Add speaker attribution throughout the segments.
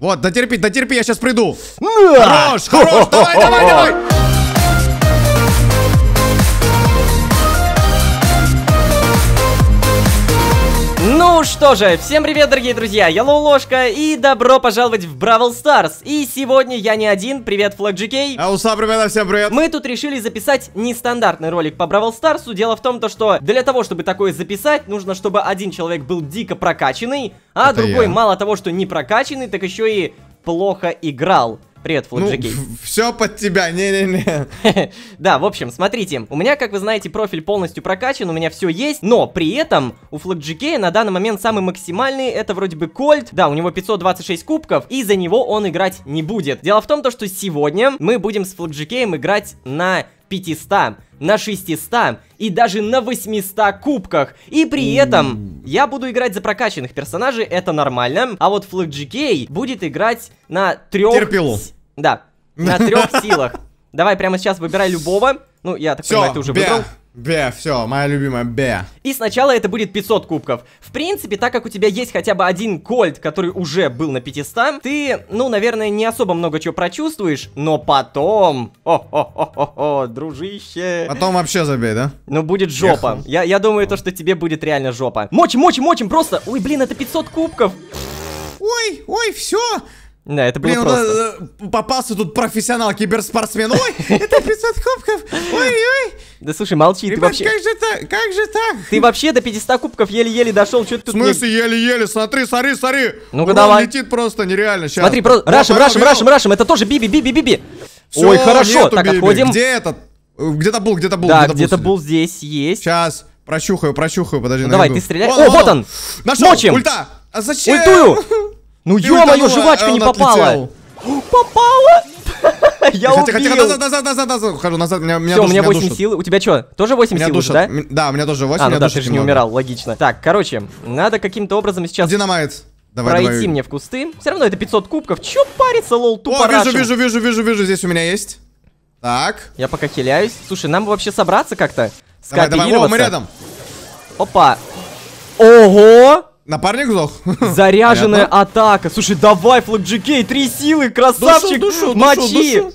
Speaker 1: Вот, дотерпи, дотерпи, я сейчас приду. Хорош, хорош, давай, давай, давай.
Speaker 2: что же, всем привет, дорогие друзья, я Лоу Ложка, и добро пожаловать в Бравл Старс. И сегодня я не один, привет, Флаг Джикей. Ауса, ребята, всем привет. Мы тут решили записать нестандартный ролик по Бравл Старсу. Дело в том, то, что для того, чтобы такое записать, нужно, чтобы один человек был дико прокачанный, а Это другой я. мало того, что не прокачанный, так еще и плохо играл. Привет, Флэджики. Ну, все под тебя, не-не-не. да, в общем, смотрите, у меня, как вы знаете, профиль полностью прокачан, у меня все есть, но при этом у Флэджики на данный момент самый максимальный, это вроде бы Кольт, да, у него 526 кубков, и за него он играть не будет. Дело в том, то, что сегодня мы будем с Флэджикеем играть на 500, на 600 и даже на 800 кубках. И при этом я буду играть за прокачанных персонажей, это нормально. А вот Флэг будет играть на трех... Терпилу. Да, на трех силах. Давай прямо сейчас выбирай любого. Ну, я так Всё, понимаю, ты уже выбрал.
Speaker 1: Бе, все, моя любимая Бе.
Speaker 2: И сначала это будет 500 кубков. В принципе, так как у тебя есть хотя бы один кольт, который уже был на 500, ты, ну, наверное, не особо много чего прочувствуешь, но потом... о о, о, о, дружище. Потом вообще забей, да? Ну, будет жопа. Я, я думаю, то, что тебе будет реально жопа. Мочим, мочим, мочим, просто... Ой, блин, это 500 кубков. Ой, ой, все, да, это было Блин, ну, просто. Он, э, попался тут профессионал киберспортсмен. Ой, это 500 кубков. Ой-ой. Да слушай, молчи, ты вообще... как же так? Как же так? Ты вообще до 500 кубков еле-еле дошел. Что ты тут... В смысле еле-еле? Смотри, смотри, смотри. Ну-ка давай. летит просто нереально
Speaker 1: сейчас. Смотри, просто... Рашим, рашим, рашим,
Speaker 2: рашим. Это тоже биби, биби, биби. Ой, хорошо. Так, отходим. Где этот?
Speaker 1: Э, где-то был, где-то был. Да, где-то был здесь есть. Сейчас. Прощухаю, прощухаю, подожди. Ну, давай, ты стреляй. О, вот он. Нашел. Мочим. Ульта. А зачем? Ультую. Ну ё-моё, а жвачка не попала.
Speaker 2: Попала? Я убил. назад, назад, назад,
Speaker 1: назад. Хожу назад, меня, меня Все, у меня 8 душат. сил.
Speaker 2: У тебя что, тоже 8 сил душат. да? Да, у меня тоже 8, а, ну да, ты же не умирал, логично. Так, короче, надо каким-то образом сейчас... Динамайт. Давай, пройти давай. мне в кусты. Все равно это 500 кубков. Че париться, лол, тупо О, вижу, вижу, вижу, вижу, вижу, здесь у меня есть. Так. Я пока хиляюсь. Слушай, нам вообще собраться как-то? Давай, давай. О, мы рядом. Опа. Ого! Напарник сдох. Заряженная Понятно. атака. Слушай, давай, Флэк три силы, красавчик, душу, душу, мочи. Душу, душу.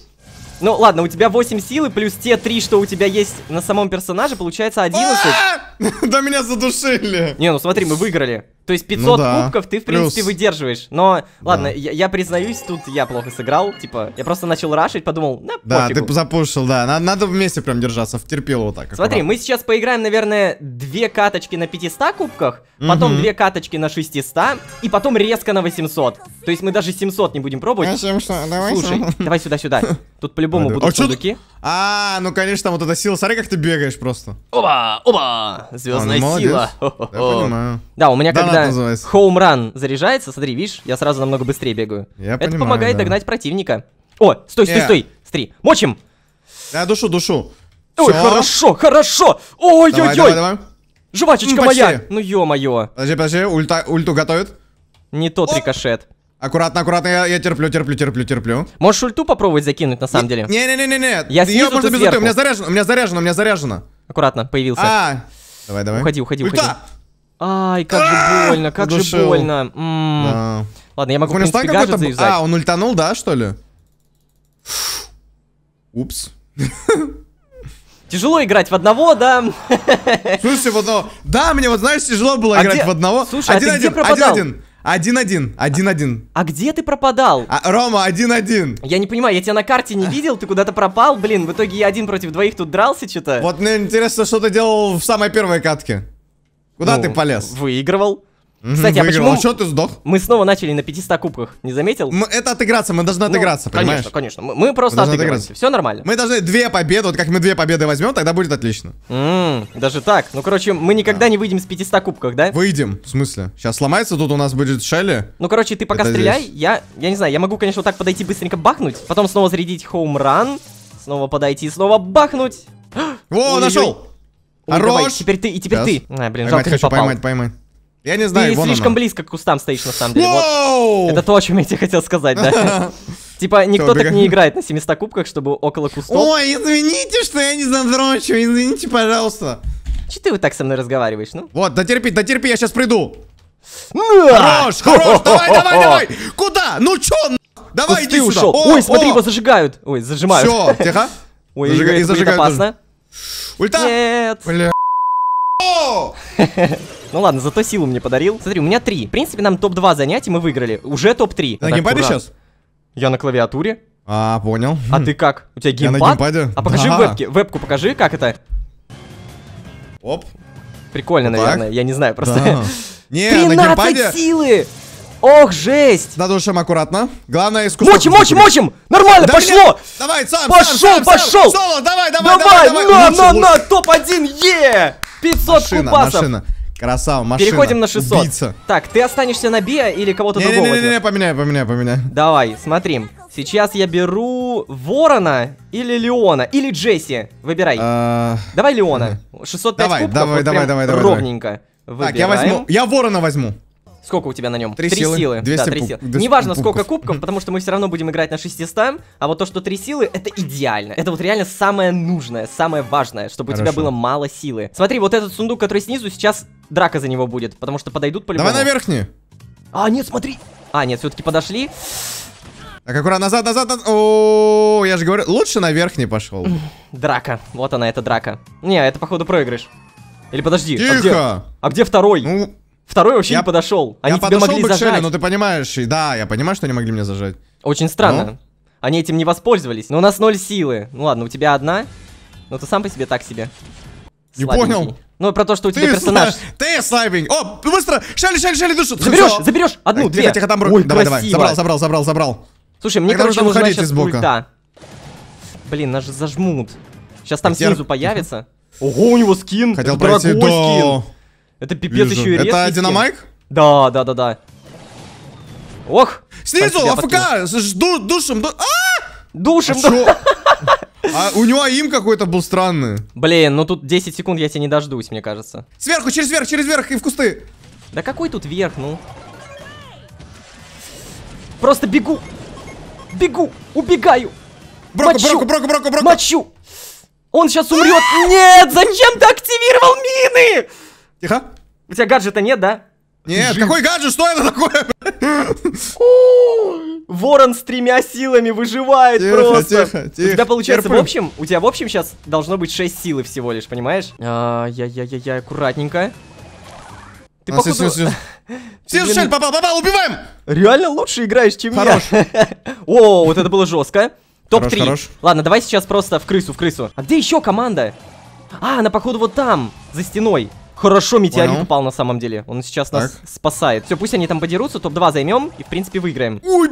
Speaker 2: Ну ладно, у тебя 8 силы, плюс те три, что у тебя есть на самом персонаже, получается 11. А! Да меня задушили. Не, ну смотри, мы выиграли. То есть 500 ну, да. кубков ты, в принципе, Плюс. выдерживаешь. Но, ладно, да. я, я признаюсь, тут я плохо сыграл. Типа, я просто начал рашить, подумал, на Да, ты
Speaker 1: запушил, да. Надо, надо вместе прям держаться, втерпел вот так. Аккуратно. Смотри, мы
Speaker 2: сейчас поиграем, наверное, две каточки на 500 кубках, потом угу. две каточки на 600, и потом резко на 800. То есть мы даже 700 не будем пробовать. 700, давай Слушай, сам. давай сюда-сюда. Тут по-любому а, будут а сундуки. Что? А, ну конечно, там вот эта сила. Смотри, как ты бегаешь просто. Опа, опа, звездная а, ну, сила. Да, у меня когда называется. хоумран заряжается, смотри, видишь, я сразу намного быстрее бегаю. Это помогает догнать противника. О, стой, стой, э. стой, стри. мочим. Я душу, душу. Ой, хорошо, хорошо.
Speaker 1: Ой-ой-ой. Жвачечка моя. Ну
Speaker 2: ё-моё. Подожди, подожди, ульта, ульту готовит. Не тот рикошет. Аккуратно, аккуратно, я, я терплю, терплю, терплю, терплю. Можешь ульту попробовать закинуть, на самом не, деле.
Speaker 1: Не-не-не-не-не. Я снизу, я просто без ульты. У меня заряжено,
Speaker 2: у меня заряжено, у меня заряжено. Аккуратно, появился. А, давай, давай. Уходи, уходи, Ульта! уходи. Ай, как же а, больно, как же больно. Ладно, я могу, в принципе, гаджет заюзать. А, он
Speaker 1: ультанул, да, что ли? Упс.
Speaker 2: Тяжело играть в одного, да? Слушай, в одного. Да, мне вот, знаешь, тяжело было а играть где... в одного. Слушай, один, а ты один, где пропадал? Один, один. Один-один, один-один. А, где ты пропадал? А, Рома, один-один. Я не понимаю, я тебя на карте не видел, ты куда-то пропал, блин, в итоге я один против двоих тут дрался что-то. Вот мне интересно, что ты делал в самой первой катке. Куда ну, ты полез? Выигрывал. Кстати, Выиграл. а почему... А что ты сдох? Мы снова начали на 500 кубках, не заметил? Мы, это отыграться, мы должны ну, отыграться, ну, понимаешь? Конечно, конечно. Мы, мы просто мы отыгрываемся, все нормально. Мы должны две победы, вот
Speaker 1: как мы две победы возьмем, тогда будет отлично.
Speaker 2: Ммм, даже так. Ну, короче, мы никогда да. не выйдем с 500 кубках, да? Выйдем, в смысле? Сейчас сломается, тут у нас будет Шелли. Ну, короче, ты пока это стреляй, здесь. я, я не знаю, я могу, конечно, вот так подойти быстренько бахнуть, потом снова зарядить хоумран, снова подойти, снова бахнуть. О, нашел! Хорош! Давай, теперь ты, и теперь Сейчас. ты. А, блин, жалко, хочу, не попал. Поймать, поймать. Я не знаю, Ты слишком она. близко к кустам стоишь, на самом деле. Вот. Это то, о чем я тебе хотел сказать, да. Типа, никто так не играет на 700 кубках, чтобы около кустов... Ой,
Speaker 1: извините, что я не задрочу, извините,
Speaker 2: пожалуйста. Че ты вот так со мной разговариваешь, ну? Вот, дотерпи,
Speaker 1: дотерпи, я сейчас приду.
Speaker 2: Хорош, хорош, давай, давай, давай.
Speaker 1: Куда? Ну че? Давай, иди сюда. Ой, смотри, его
Speaker 2: зажигают. Ой, зажимают. Все, тихо. Ой, зажигают, будет опасно. Ульта. Нет. Бля. Ну ладно, зато силу мне подарил. Смотри, у меня три. В принципе, нам топ-2 занятий мы выиграли. Уже топ-3. Э, на геймпаде сейчас? Я на клавиатуре. А, понял. А ты как? У тебя геймпад? Я на геймпаде. А покажи да. вебки. Вебку покажи, как это. Оп. Прикольно, так. наверное. Я не знаю просто. Да.
Speaker 1: Не, 13 на геймпаде... силы! Ох, жесть! Надо душем аккуратно. Главное, искусство. Мочим, мочим, мочим! Нормально, да пошло! Нет. Давай, сам, пошел, сам, пошел! соло, давай, давай, давай! давай, На, лучше, на, лучше. на,
Speaker 2: топ-1, е! 500 машина, кубасов! Машина. Красава, машина. Переходим на 600. Убийца. Так, ты останешься на Биа или кого-то другого? Не-не-не, поменяй, поменяй, поменяй. Давай, смотри. Сейчас я беру Ворона или Леона, или Джесси. Выбирай. А... Давай Леона. 605 давай, кубков. Давай, вот давай, давай, давай. Ровненько. Давай. Так, я возьму. Я Ворона возьму. Сколько у тебя на нем? Три, три силы. силы. 200 да, три силы. 200 Неважно, пунктов. сколько кубков, потому что мы все равно будем играть на 600, а вот то, что три силы, это идеально. Это вот реально самое нужное, самое важное, чтобы Хорошо. у тебя было мало силы. Смотри, вот этот сундук, который снизу, сейчас драка за него будет, потому что подойдут по-любому. Давай на верхний. А, нет, смотри. А, нет, все-таки подошли. Так, аккуратно, назад, назад, назад. О,
Speaker 1: я же говорю, лучше на верхний пошел.
Speaker 2: Драка. Вот она, эта драка. Не, это, походу, проигрыш. Или подожди. Тихо! А где, а где второй? Ну, Второй вообще я, не подошел. Они я тебе подошел могли бы зажать. к Шелли, но ну ты
Speaker 1: понимаешь, да, я понимаю, что они могли меня зажать.
Speaker 2: Очень странно. Но? Они этим не воспользовались. Но у нас ноль силы. Ну ладно, у тебя одна. Но ну ты сам по себе так себе. Не понял. Ну, про то, что у ты тебя персонаж. Ты слабенький.
Speaker 1: О, быстро! Шелли, шелли, шелли, душу! Заберешь, заберешь!
Speaker 2: Одну, э, две. Тихо, тихо, а там Ой, Давай, красиво. давай, забрал, забрал, забрал, забрал. Слушай, мне, Тогда короче, нужно сейчас из бока. Ульта. Блин, нас же зажмут. Сейчас там Хотел... снизу появится. Ого, у него скин. Хотел пройти до... скин. Это пипец Вижу. еще и резкий. Это Динамайк? Да, да, да, да. Ох! Снизу, АФК!
Speaker 1: Жду, душим, ду... а! Душим, а
Speaker 2: А у него им какой-то был странный. Блин, ну тут 10 секунд я тебя не дождусь, мне кажется. Сверху, через верх, через верх и в кусты. Да какой тут верх, ну? Просто бегу. Бегу, убегаю. Брока, мочу, брока, брока, брока, брока. Мочу. Он сейчас умрет. Нет, зачем ты активировал мины? Тихо. У тебя гаджета нет, да? Нет, Жив. какой гаджет? Что это такое? Ворон с тремя силами выживает тихо, просто. Тихо, тихо, у тебя получается терплю. в общем, у тебя в общем сейчас должно быть 6 силы всего лишь, понимаешь? Я-я-я-я, аккуратненько.
Speaker 1: Ты а, походу... Все, все, все. все шель попал, попал, убиваем!
Speaker 2: Реально лучше играешь, чем хорош. я. О, вот это было жестко. Топ-3. Ладно, давай сейчас просто в крысу, в крысу. А где еще команда? А, она походу вот там, за стеной. Хорошо, метеорит Понял. упал на самом деле. Он сейчас так. нас спасает. Все, пусть они там подерутся, топ-2 займем и, в принципе, выиграем. Ой.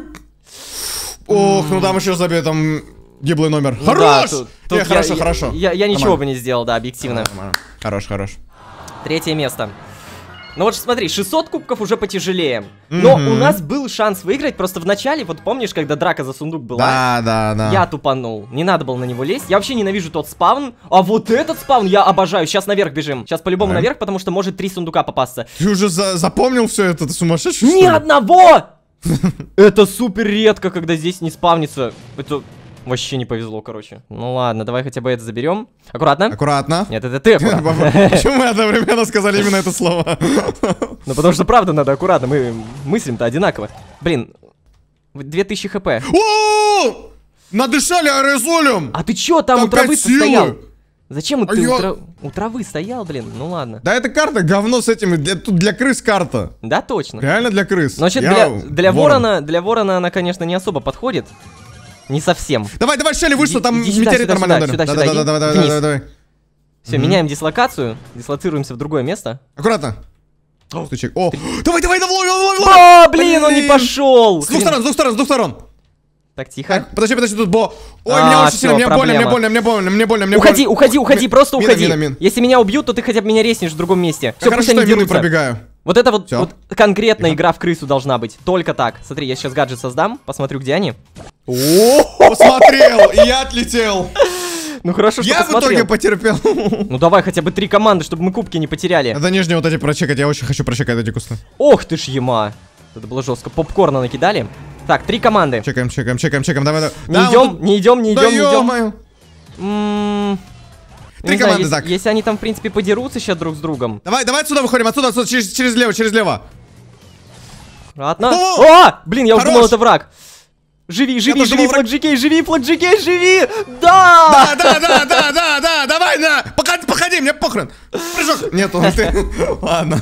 Speaker 2: Ох, ну там
Speaker 1: еще забей, там гиблый номер. Ну, хорош! Да, тут, тут э, я, хорошо, я, хорошо. Я, я, я ничего бы
Speaker 2: не сделал, да, объективно. Нормально. Хорош, хорош. Третье место. Ну вот смотри, 600 кубков уже потяжелее. Но у нас был шанс выиграть, просто в начале, вот помнишь, когда драка за сундук была? Да, да, да. Я тупанул. Не надо было на него лезть. Я вообще ненавижу тот спавн. А вот этот спавн я обожаю. Сейчас наверх бежим. Сейчас по-любому наверх, потому что может три сундука попасться. Ты
Speaker 1: уже за запомнил все это? Ты сумасшедший? Ни одного!
Speaker 2: Это супер редко, когда здесь не спавнится. Это Вообще не повезло, короче. Ну ладно, давай хотя бы это заберем. Аккуратно. Аккуратно. Нет, это ты. Почему мы одновременно сказали именно это слово? Ну потому что правда надо аккуратно, мы мыслим-то одинаково. Блин, 2000 хп. О! Надышали аэрозолем! А ты чё там у травы стоял?
Speaker 1: Зачем а ты я... у, тра...
Speaker 2: у травы стоял, блин? Ну ладно.
Speaker 1: Да эта карта говно с этим. Для... Тут для крыс карта.
Speaker 2: Да, точно.
Speaker 1: Реально для крыс. Значит, я... для, для, ворон.
Speaker 2: ворона, для ворона она, конечно, не особо подходит. Не совсем. Давай, давай, Шелли, вышла, там иди сюда, метеорит нормально. Сюда, сюда, сюда, давай, давай, давай, давай, давай. Все, меняем дислокацию, дислоцируемся в другое место. Аккуратно.
Speaker 1: Стучек. О, давай, давай, давай, давай, давай. О, блин, он не пошел. С двух сторон, с двух
Speaker 2: сторон, с двух сторон. Так, тихо. Подожди, подожди, тут бо. Ой, а, мне очень сильно, мне больно, мне больно,
Speaker 1: мне больно, мне больно, мне Уходи, уходи, уходи, просто уходи. Мин,
Speaker 2: Если меня убьют, то ты хотя бы меня реснешь в другом месте. Все, хорошо, что я мины пробегаю. Вот это вот, Всё. вот конкретная игра в крысу должна быть. Только так. Смотри, я сейчас гаджет создам, посмотрю, где они. О, посмотрел, и я
Speaker 1: отлетел.
Speaker 2: Ну хорошо, что Я посмотрел. в итоге потерпел. Ну давай хотя бы три команды, чтобы мы кубки не потеряли. Надо нижние вот эти прочекать, я очень хочу прочекать эти кусты. Ох ты ж ема. Это было жестко. Попкорна накидали. Так, три команды. Чекаем, чекаем, чекаем, чекаем. Давай, давай. Не идем, не идем, не идем, не идем три не команды, знаю, Зак. Если, если они там, в принципе, подерутся сейчас друг с другом. Давай, давай отсюда выходим, отсюда, отсюда, через, через лево, через лево. Аккуратно. О! А! Блин, я Хорош! думал, это враг. Живи, живи, я живи, флаг GK, живи, флаг GK, живи! Да! Да, да, да, да, да, да, давай, на! Пока, походи, мне похрен! Прыжок!
Speaker 1: Нет, он ты. Ладно.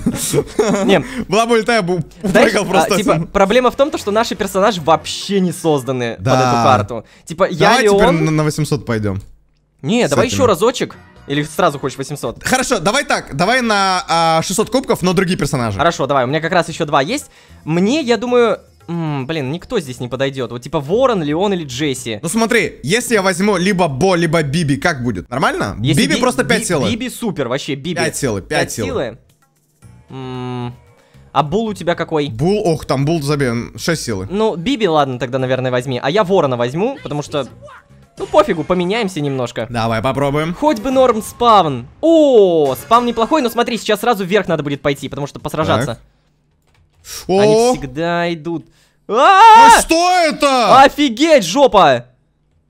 Speaker 2: Нет. Была бы летая, бы упрыгал а, просто. А, типа, проблема в том, то, что наши персонажи вообще не созданы да. под эту карту. Типа, я и он. давай теперь
Speaker 1: на 800 пойдем.
Speaker 2: Не, давай этим. еще разочек. Или сразу хочешь 800? Хорошо, давай так, давай на а, 600
Speaker 1: кубков, но другие персонажи.
Speaker 2: Хорошо, давай, у меня как раз еще два есть. Мне, я думаю, М, блин, никто здесь не подойдет. Вот типа Ворон, Леон или Джесси. Ну смотри,
Speaker 1: если я возьму либо Бо, либо Биби, как будет? Нормально? Если Биби би, просто 5 силы. Биби
Speaker 2: супер, вообще Биби. 5 силы, 5, 5 силы. силы. М -м а Бул у тебя какой? Бул, ох, там Бул забил 6 силы. Ну, Биби, ладно, тогда, наверное, возьми. А я Ворона возьму, потому что... Ну пофигу, поменяемся немножко. Давай попробуем. Хоть бы норм спавн. О, спавн неплохой, но смотри, сейчас сразу вверх надо будет пойти, потому что посражаться. Они всегда идут. А, а что это? Офигеть, жопа!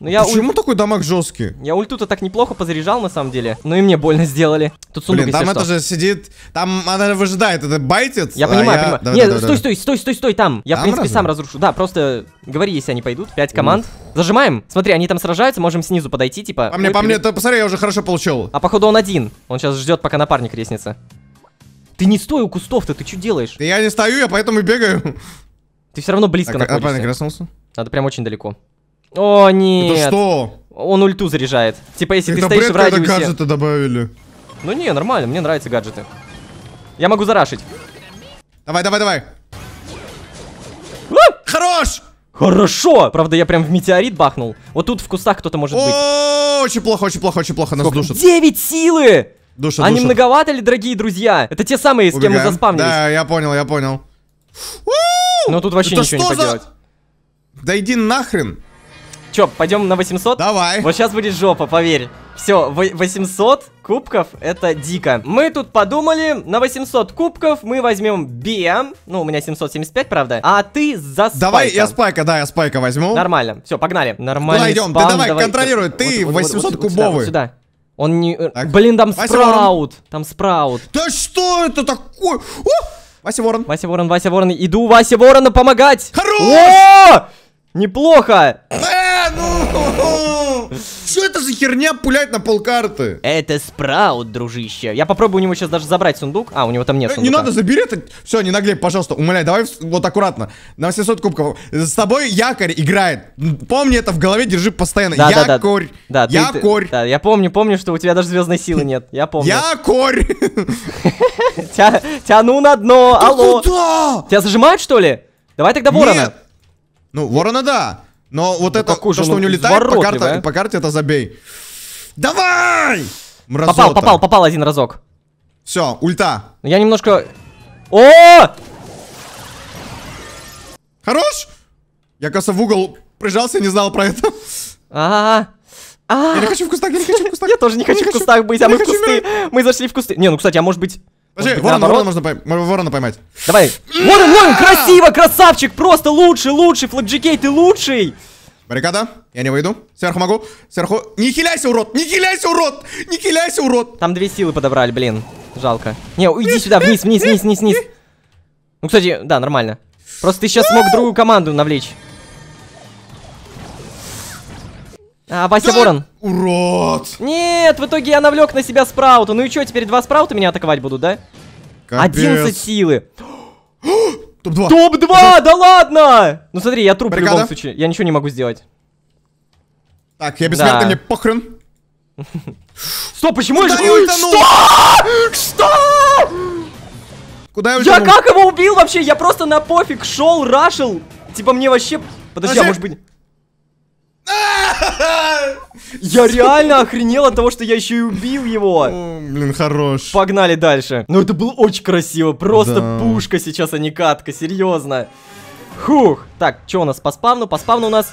Speaker 2: Но ну, я Почему уль... такой дамаг жесткий? Я ульту-то так неплохо позаряжал, на самом деле. Но и мне больно сделали. Тут сундук, Блин, там это же сидит... Там она выжидает, это байтит. Я а понимаю, я... понимаю. Давай, Нет, давай, стой, давай. стой, стой, стой, стой, там. Я, там в принципе, разве? сам разрушу. Да, просто говори, если они пойдут. Пять команд. Уф. Зажимаем. Смотри, они там сражаются, можем снизу подойти, типа... А ну, по мне, по мне, то посмотри, я уже хорошо получил. А походу он один. Он сейчас ждет, пока напарник реснится. Ты не стой у кустов ты. ты что делаешь? Да я не стою, я поэтому и бегаю. Ты все равно близко а, находишься. А, напарник реснулся? Надо прям очень далеко. О, нет. Это что? Он ульту заряжает. Типа, если это ты стоишь бред, в радиусе... Это гаджеты
Speaker 1: добавили.
Speaker 2: Ну не, нормально, мне нравятся гаджеты. Я могу зарашить. Давай, давай, давай. А! Хорош! Хорошо! Правда, я прям в метеорит бахнул. Вот тут в кустах кто-то может быть. очень плохо, очень плохо, очень плохо. Нас душат. 9 силы! Душат, Они многовато ли, дорогие друзья? Это те самые, с кем мы заспавнились. Да,
Speaker 1: я понял, я понял.
Speaker 2: Но тут вообще ничего не поделать. Да иди нахрен. Че, пойдем на 800? Давай. Вот сейчас будет жопа, поверь. Все, 800 кубков, это дико. Мы тут подумали, на 800 кубков мы возьмем БМ, Ну, у меня 775, правда. А ты за спайка. Давай, я
Speaker 1: спайка, да, я спайка
Speaker 2: возьму. Нормально. Все, погнали. Нормально. Куда идем? давай, давай, контролируй. Ты вот, 800 вот, вот, кубовый. Вот сюда. Вот сюда. Он не... Э, так. Блин, там Вася спраут. Ворон. Там спраут.
Speaker 1: Да что это такое? О! Вася Ворон.
Speaker 2: Вася Ворон, Вася Ворон. Иду Вася Ворона помогать. Хорош! О! Неплохо! это за херня пулять на полкарты? Это спраут, дружище. Я попробую у него сейчас даже забрать сундук. А, у него там нет э, сундука. Не надо, забери
Speaker 1: это. Все, не наглей, пожалуйста. Умоляю, давай вот аккуратно. На 700 кубков. С тобой якорь играет. Помни это в голове, держи постоянно. Да, якорь. Да, да. да якорь. Ты,
Speaker 2: да, я помню, помню, что у тебя даже звездной силы нет. Я помню. Якорь! Тяну на дно, алло. Тебя зажимают, что ли? Давай тогда ворона. Ну, ворона
Speaker 1: да. Но вот да это, то, что у него летает по, карте, а? по карте, это забей. Давай!
Speaker 2: Мразота. Попал, попал, попал один разок. Все, ульта. Ну, я немножко... О! Хорош! Я, кажется, в угол прижался и не знал про это. А, -а, А -а -а. Я не хочу в кустах, я не хочу в кустах. Я тоже не хочу в кустах быть, а мы в кусты. Мы зашли в кусты. Не, ну, кстати, а может быть... Подожди, вот, ворона,
Speaker 1: ворона поймать.
Speaker 2: Давай. Ворон, ворон, а! красиво, красавчик, просто лучший, лучший, флагджикей, ты
Speaker 1: лучший. Баррикада, я не выйду. Сверху могу, сверху. Не хиляйся, урод, не хиляйся, урод,
Speaker 2: не хиляйся, урод. Там две силы подобрали, блин, жалко. Не, уйди сюда, вниз, вниз, вниз, вниз, вниз. Ну, кстати, да, нормально. Просто ты сейчас смог другую команду навлечь. А, Вася да! Ворон. Урод! Нет, в итоге я навлек на себя спраута. Ну и что, теперь два спраута меня атаковать будут, да? Капец. 11 силы. Топ-2! Топ-2! Да ладно! Ну смотри, я труп Бригада. в любом случае. Я ничего не могу сделать. Так, я бессмертный, да. мне похрен. Стоп, почему Куда я... Что? Что? Куда я Я как его убил вообще? Я просто на пофиг шел, рашил. Типа мне вообще... Подожди, а может быть... Я реально охренел от того, что я еще и убил его. блин, хорош. Погнали дальше. Но ну, это было очень красиво. Просто пушка сейчас, а не катка. Серьезно. Хух. Так, что у нас по спавну? По спавну у нас...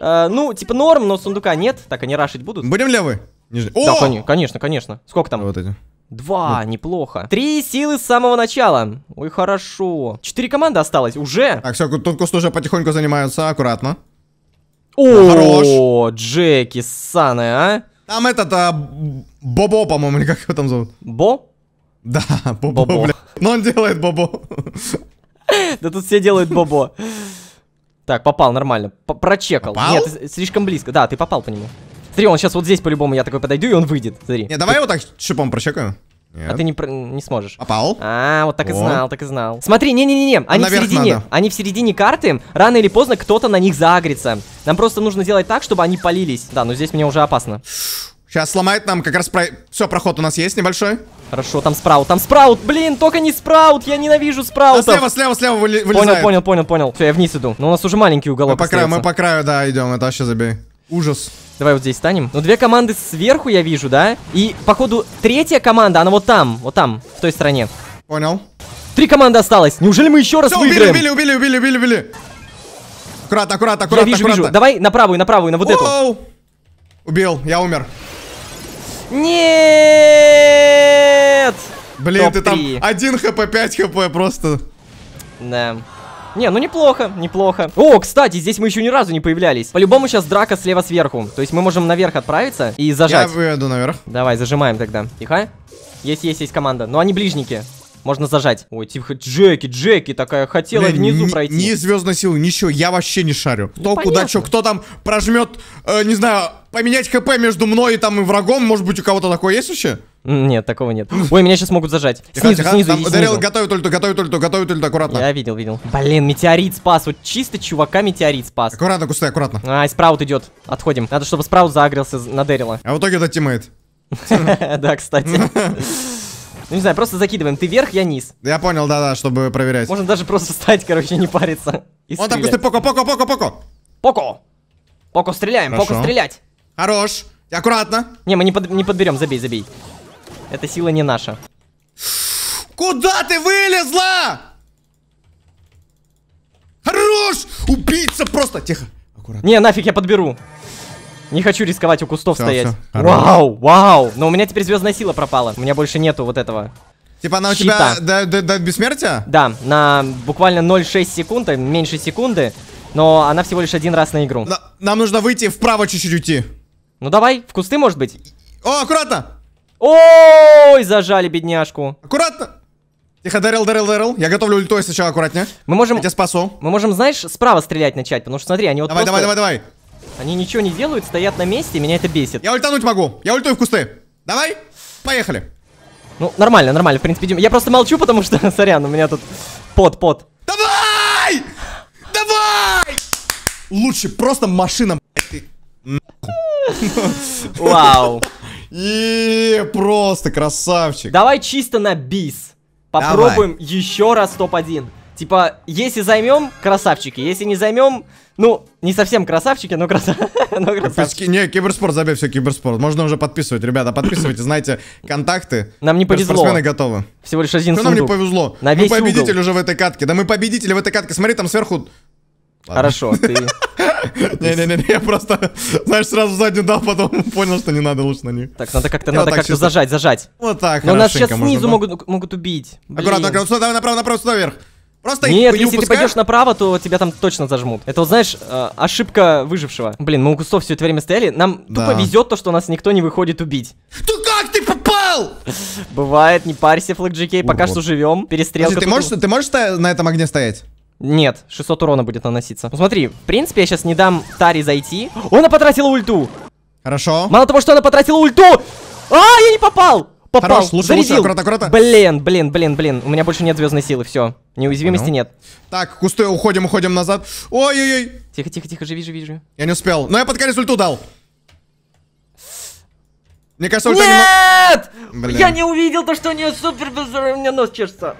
Speaker 2: Э, ну, типа норм, но сундука нет. Так, они рашить будут. Будем левы? Нижний. Да, конечно, конечно. Сколько там? Вот эти. Два, вот. неплохо. Три силы с самого начала. Ой, хорошо. Четыре команды осталось, уже? Так, все, Тонкус уже потихоньку занимаются, аккуратно.
Speaker 1: О, Хорош.
Speaker 2: Джеки, Саны, а? Там этот, а,
Speaker 1: Бобо, по-моему, или как его там зовут? Бо? Да, Бобо, Бобо. бля. Но он делает Бобо.
Speaker 2: Да тут все делают Бобо. Так, попал нормально. П прочекал. Попал? Нет, слишком близко. Да, ты попал по нему. Смотри, он сейчас вот здесь по-любому, я такой подойду, и он выйдет. Смотри. Не, давай его так щупом прочекаем. А Нет. А ты не, не сможешь. Попал. А, а, вот так О. и знал, так и знал. Смотри, не-не-не, не, они в середине. Они в середине карты. Рано или поздно кто-то на них заагрится. Нам просто нужно делать так, чтобы они полились. Да, но здесь мне уже опасно. Сейчас сломает нам как раз про... Все, проход у нас есть небольшой. Хорошо, там спраут, там спраут, блин, только не спраут, я ненавижу спраутов. Да, слева, слева, слева вылезает. Понял, понял, понял, понял. Все, я вниз иду. Но у нас уже маленький уголок Мы по краю, мы по краю, да, идем, это а вообще забей. Ужас. Давай вот здесь станем. Ну, две команды сверху я вижу, да? И, походу, третья команда, она вот там, вот там, в той стороне. Понял. Три команды осталось. Неужели мы еще раз Все, выиграем? убили,
Speaker 1: убили, убили, убили, убили.
Speaker 2: Аккуратно, аккуратно, аккуратно, Я вижу, аккуратно. вижу. Давай на правую, на правую, на вот Воу! эту. Убил, я умер. Нет! Блин, Топ ты 3. там 1 хп, 5 хп просто. Да. Не, ну неплохо, неплохо. О, кстати, здесь мы еще ни разу не появлялись. По-любому сейчас драка слева сверху. То есть мы можем наверх отправиться и зажать. Я
Speaker 1: выйду наверх.
Speaker 2: Давай, зажимаем тогда. Тихо. Есть, есть, есть команда. Но они ближники. Можно зажать. Ой, типа Джеки, Джеки такая хотела Блин, внизу ни, пройти. Ни звездной силы, ничего, я вообще не шарю. Ну, кто понятно. куда, что,
Speaker 1: кто там прожмет, э, не знаю, поменять хп между мной и там и врагом, может быть, у
Speaker 2: кого-то такое есть вообще? Нет, такого нет. Ой, меня сейчас могут зажать. Тихо, снизу, тихо. снизу, Там, Дарил, готовит
Speaker 1: ульту, готовит ульту, готовит ульту, аккуратно. Я видел, видел. Блин,
Speaker 2: метеорит спас. Вот чисто чувака метеорит спас. Аккуратно, кусты, аккуратно. А, и спраут идет. Отходим. Надо, чтобы спраут загрелся на Дэрила. А в итоге это тиммейт. Да, кстати. Ну, не знаю, просто закидываем. Ты вверх, я низ. Я понял, да-да, чтобы проверять. Можно даже просто встать, короче, не париться. Он там кусты, поко, поко, поко, поко. Поко. Поко, стреляем, поко, стрелять. Хорош. Аккуратно. Не, мы не, под, не подберем, забей, забей. Эта сила не наша.
Speaker 1: Куда ты вылезла?
Speaker 2: Хорош! Убийца просто! Тихо. Аккуратно. Не, нафиг я подберу. Не хочу рисковать у кустов все, стоять. Все, вау, вау. Но у меня теперь звездная сила пропала. У меня больше нету вот этого. Типа она у щита. тебя до, до, до бессмертия? Да, на буквально 0,6 секунды, э, меньше секунды. Но она всего лишь один раз на игру. На, нам нужно выйти вправо чуть-чуть уйти. Ну давай, в кусты может быть? О, аккуратно! Ой, зажали бедняжку. Аккуратно. Тихо, дарил, дарил, дарил. Я готовлю ультой сначала аккуратнее. Мы можем... Я тебя спасу. Мы можем, знаешь, справа стрелять начать, потому что смотри, они вот Давай, просто... давай, давай, давай. Они ничего не делают, стоят на месте, меня это бесит. Я ультануть могу. Я ультую в кусты. Давай, поехали. Ну, нормально, нормально, в принципе, идем. Я просто молчу, потому что, сорян, у меня тут пот, пот.
Speaker 1: Давай! Давай! Лучше просто машина.
Speaker 2: Вау. И просто красавчик. Давай чисто на бис. Попробуем Давай. еще раз топ-1. Типа, если займем, красавчики. Если не займем, ну, не совсем красавчики, но, краса... но
Speaker 1: красавчики. Не, киберспорт, забей все, киберспорт. Можно уже подписывать, ребята, подписывайте, знаете, контакты. Нам не повезло. Спортсмены готовы. Всего лишь один Что нам не повезло? На мы победитель угол. уже в этой катке. Да мы победители в этой катке. Смотри, там сверху... Ладно. Хорошо, ты... Не-не-не, я просто, знаешь, сразу заднюю дал, потом понял, что не надо лучше на них. Так, надо как-то, надо как-то зажать, зажать. Вот так, Но нас сейчас снизу могут, убить. Аккуратно, аккуратно, давай направо,
Speaker 2: направо, сюда вверх. Просто Нет, если ты пойдешь направо, то тебя там точно зажмут. Это вот, знаешь, э, ошибка выжившего. Блин, мы у кустов все это время стояли. Нам тупо везет то, что нас никто не выходит убить. Ты как ты попал? Бывает, не парься, флэк Пока что живем. Перестрелка. Ты можешь, ты можешь на этом огне стоять? Нет, 600 урона будет наноситься. Ну, смотри, в принципе, я сейчас не дам Таре зайти. она потратила ульту! Хорошо. Мало того, что она потратила ульту! А, я не попал! Попал, Хорош, лучше, Лучше, аккуратно, аккуратно. Блин, блин, блин, блин. У меня больше нет звездной силы, все. Неуязвимости Понял. нет.
Speaker 1: Так, кусты, уходим, уходим назад. Ой-ой-ой. Тихо, тихо, тихо, живи, живи, живи. Я не успел. Но я под конец ульту дал. Мне кажется, ульта
Speaker 2: Нет! Не... Я не увидел то, что у нее супер у меня нос чешется.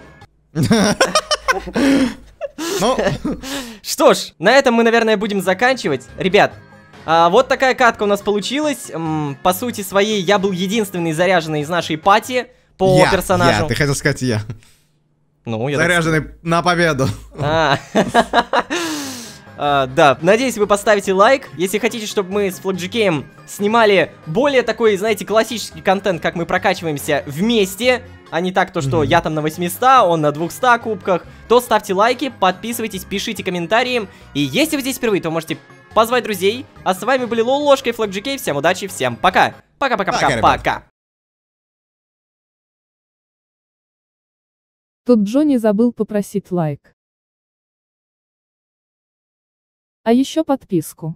Speaker 2: Ну. Что ж, на этом мы, наверное, будем заканчивать. Ребят, а, вот такая катка у нас получилась. М, по сути своей, я был единственный заряженный из нашей пати по я, персонажу. Я, ты
Speaker 1: хотел сказать я. Ну, я Заряженный так... на победу.
Speaker 2: А. А, да, надеюсь, вы поставите лайк. Если хотите, чтобы мы с Флэджикеем снимали более такой, знаете, классический контент, как мы прокачиваемся вместе, а не так то, что mm -hmm. я там на 800, он на 200 кубках, то ставьте лайки, подписывайтесь, пишите комментарии. И если вы здесь впервые, то можете позвать друзей. А с вами были Лол Ложка и Флэджикей. Всем удачи, всем пока. Пока-пока-пока-пока. Тут Джонни забыл
Speaker 1: попросить лайк. а еще подписку